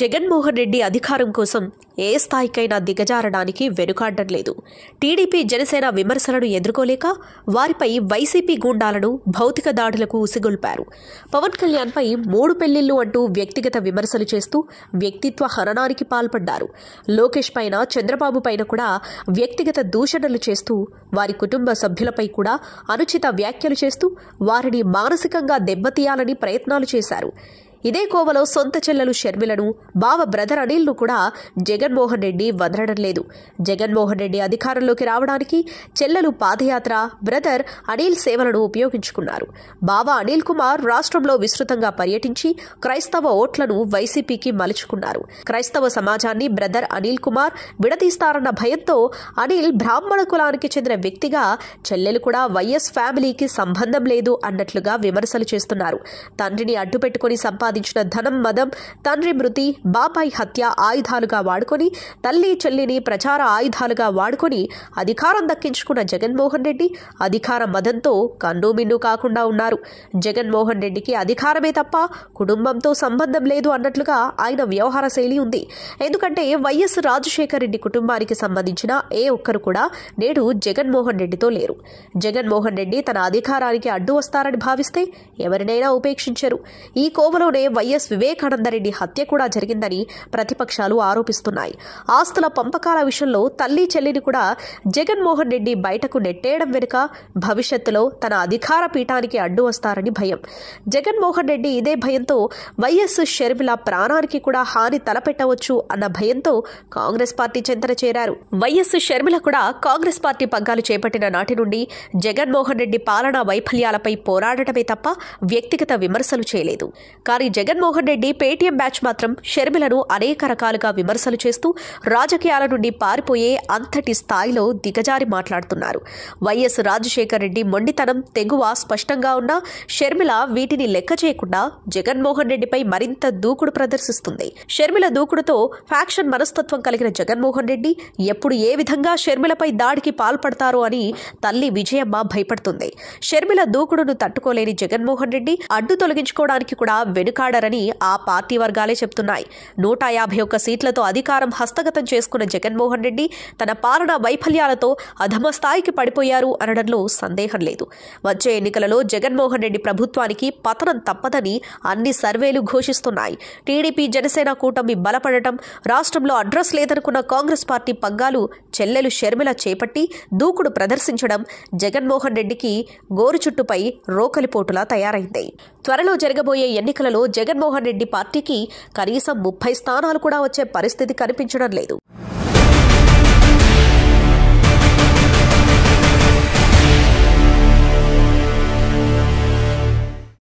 జగన్మోహన్ రెడ్డి అధికారం కోసం ఏ స్థాయికైనా దిగజారడానికి వెనుకాడడం లేదు టీడీపీ జనసేన విమర్శలను ఎదుర్కోలేక వారిపై వైసీపీ గూండాలను భౌతిక దాడులకు ఉసిగొల్పారు పవన్ కళ్యాణ్పై మూడు పెళ్లిళ్లు అంటూ వ్యక్తిగత విమర్శలు చేస్తూ వ్యక్తిత్వ హననానికి పాల్పడ్డారు లోకేష్ పైన చంద్రబాబు పైన కూడా వ్యక్తిగత దూషణలు చేస్తూ వారి కుటుంబ సభ్యులపై కూడా అనుచిత వ్యాఖ్యలు చేస్తూ వారిని మానసికంగా దెబ్బతీయాలని ప్రయత్నాలు చేశారు ఇదే కోవలో సొంత చెల్లెలు షర్మిలను బావ బ్రదర్ అనిల్ను కూడా జగన్మోహన్ రెడ్డి వదలడం లేదు జగన్మోహన్ రెడ్డి అధికారంలోకి రావడానికి చెల్లెలు పాదయాత్ర బ్రదర్ అనిల్ సేవలను ఉపయోగించుకున్నారు బావ అనిల్ కుమార్ రాష్ట్రంలో విస్తృతంగా పర్యటించి క్రైస్తవ ఓట్లను వైసీపీకి మలుచుకున్నారు క్రైస్తవ సమాజాన్ని బ్రదర్ అనిల్ కుమార్ విడదీస్తారన్న భయంతో అనిల్ బ్రాహ్మణ కులానికి చెందిన వ్యక్తిగా చెల్లెలు కూడా వైఎస్ ఫ్యామిలీకి సంబంధం లేదు అన్నట్లుగా విమర్శలు చేస్తున్నారు తండ్రిని అడ్డుపెట్టుకుని సంపాదించారు సంపాదించిన ధనం మదం తండ్రి మృతి బాబాయి హత్య ఆయుధాలుగా వాడుకొని తల్లి చెల్లిని ప్రచార ఆయుధాలుగా వాడుకొని అధికారం దక్కించుకున్న జగన్మోహన్ రెడ్డి అధికార మదంతో కన్నుమిన్ను కాకుండా ఉన్నారు జగన్మోహన్ రెడ్డికి అధికారమే తప్ప కుటుంబంతో సంబంధం లేదు అన్నట్లుగా ఆయన వ్యవహార శైలి ఉంది ఎందుకంటే వైఎస్ రాజశేఖర రెడ్డి కుటుంబానికి సంబంధించిన ఏ ఒక్కరు కూడా నేడు జగన్మోహన్ రెడ్డితో లేరు జగన్మోహన్ రెడ్డి తన అధికారానికి అడ్డు వస్తారని భావిస్తే ఎవరినైనా ఉపేక్షించరు ఈ కోవలోనే ఘటనపై వైఎస్ రెడ్డి హత్య కూడా జరిగిందని ప్రతిపక్షాలు ఆరోపిస్తున్నాయి ఆస్తుల పంపకాల విషయంలో తల్లి చెల్లిని కూడా జగన్మోహన్ రెడ్డి బయటకు నెట్టేయడం వెనుక భవిష్యత్తులో తన అధికార పీఠానికి అడ్డు వస్తారని భయం జగన్మోహన్ రెడ్డి ఇదే భయంతో వైఎస్ షర్మిల ప్రాణానికి కూడా హాని తలపెట్టవచ్చు అన్న భయంతో కాంగ్రెస్ పార్టీ చెంతన చేరారు వైఎస్ షర్మిల కూడా కాంగ్రెస్ పార్టీ పగ్గాలు చేపట్టిన నాటి నుండి జగన్మోహన్ రెడ్డి పాలనా వైఫల్యాలపై పోరాడటమే తప్ప వ్యక్తిగత విమర్శలు చేయలేదు కానీ జగన్మోహన్ రెడ్డి పేటీఎం బ్యాచ్ మాత్రం షర్మిలను అనేక రకాలుగా విమర్శలు చేస్తూ రాజకీయాల నుండి పారిపోయే అంతటి స్థాయిలో దిగజారి మాట్లాడుతున్నారు వైఎస్ రాజశేఖర రెడ్డి మొండితనం తెగువ స్పష్టంగా ఉన్నా షర్మిల వీటిని లెక్క చేయకుండా జగన్మోహన్ రెడ్డిపై మరింత దూకుడు ప్రదర్శిస్తుంది షర్మిల దూకుడుతో ఫ్యాక్షన్ మనస్తత్వం కలిగిన జగన్మోహన్ రెడ్డి ఎప్పుడు ఏ విధంగా షర్మిలపై దాడికి పాల్పడతారు అని తల్లి విజయమ్మ భయపడుతుంది షర్మిల దూకుడును తట్టుకోలేని జగన్మోహన్ రెడ్డి అడ్డు తొలగించుకోవడానికి కూడా వెనుక అని ఆ పార్టీ వర్గాలే చెప్తున్నాయి నూట యాభై ఒక్క సీట్లతో అధికారం హస్తగతం చేసుకున్న జగన్మోహన్ రెడ్డి తన పాలన వైఫల్యాలతో అధమ స్థాయికి పడిపోయారు అనడంలో సందేహం లేదు వచ్చే ఎన్నికలలో జగన్మోహన్ రెడ్డి ప్రభుత్వానికి పతనం తప్పదని అన్ని సర్వేలు ఘోషిస్తున్నాయి టీడీపీ జనసేన కూటమి బలపడటం రాష్ట్రంలో అడ్రస్ లేదనుకున్న కాంగ్రెస్ పార్టీ పగ్గాలు చెల్లెలు షర్మిల చేపట్టి దూకుడు ప్రదర్శించడం జగన్మోహన్ రెడ్డికి గోరుచుట్టుపై రోకలిపోటులా తయారైంది త్వరలో జరగబోయే ఎన్నికలలో జగన్మోహన్ రెడ్డి పార్టీకి కనీసం ముప్పై స్థానాలు కూడా వచ్చే పరిస్థితి కనిపించడం లేదు